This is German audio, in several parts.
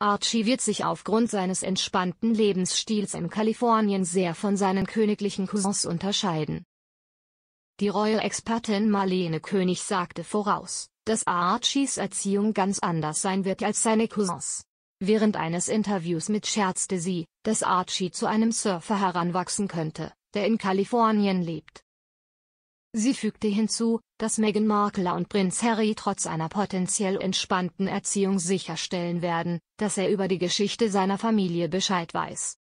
Archie wird sich aufgrund seines entspannten Lebensstils in Kalifornien sehr von seinen königlichen Cousins unterscheiden. Die Royal-Expertin Marlene König sagte voraus, dass Archies Erziehung ganz anders sein wird als seine Cousins. Während eines Interviews mit scherzte sie, dass Archie zu einem Surfer heranwachsen könnte, der in Kalifornien lebt. Sie fügte hinzu, dass Meghan Markle und Prinz Harry trotz einer potenziell entspannten Erziehung sicherstellen werden, dass er über die Geschichte seiner Familie Bescheid weiß.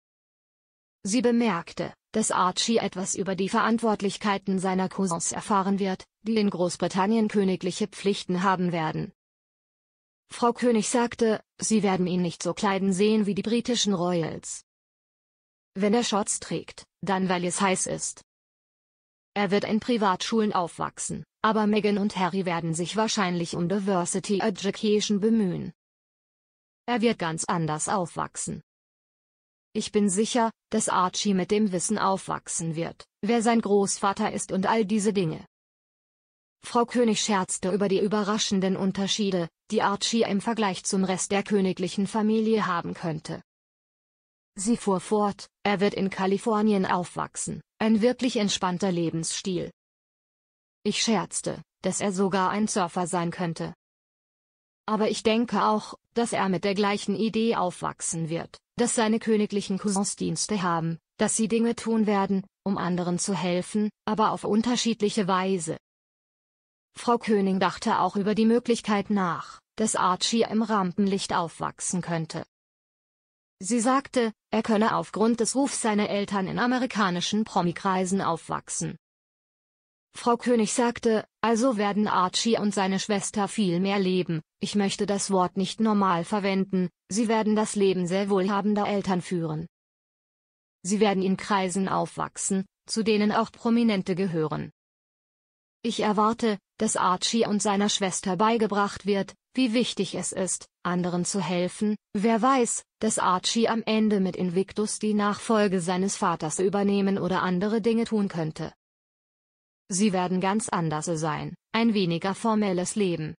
Sie bemerkte, dass Archie etwas über die Verantwortlichkeiten seiner Cousins erfahren wird, die in Großbritannien königliche Pflichten haben werden. Frau König sagte, sie werden ihn nicht so kleiden sehen wie die britischen Royals. Wenn er Shorts trägt, dann weil es heiß ist. Er wird in Privatschulen aufwachsen, aber Meghan und Harry werden sich wahrscheinlich um Diversity Education bemühen. Er wird ganz anders aufwachsen. Ich bin sicher, dass Archie mit dem Wissen aufwachsen wird, wer sein Großvater ist und all diese Dinge. Frau König scherzte über die überraschenden Unterschiede, die Archie im Vergleich zum Rest der königlichen Familie haben könnte. Sie fuhr fort, er wird in Kalifornien aufwachsen, ein wirklich entspannter Lebensstil. Ich scherzte, dass er sogar ein Surfer sein könnte. Aber ich denke auch, dass er mit der gleichen Idee aufwachsen wird, dass seine königlichen Cousins Dienste haben, dass sie Dinge tun werden, um anderen zu helfen, aber auf unterschiedliche Weise. Frau König dachte auch über die Möglichkeit nach, dass Archie im Rampenlicht aufwachsen könnte, Sie sagte, er könne aufgrund des Rufs seiner Eltern in amerikanischen Promikreisen aufwachsen. Frau König sagte, also werden Archie und seine Schwester viel mehr leben, ich möchte das Wort nicht normal verwenden, sie werden das Leben sehr wohlhabender Eltern führen. Sie werden in Kreisen aufwachsen, zu denen auch Prominente gehören. Ich erwarte, dass Archie und seiner Schwester beigebracht wird, wie wichtig es ist, anderen zu helfen, wer weiß, dass Archie am Ende mit Invictus die Nachfolge seines Vaters übernehmen oder andere Dinge tun könnte. Sie werden ganz anders sein, ein weniger formelles Leben,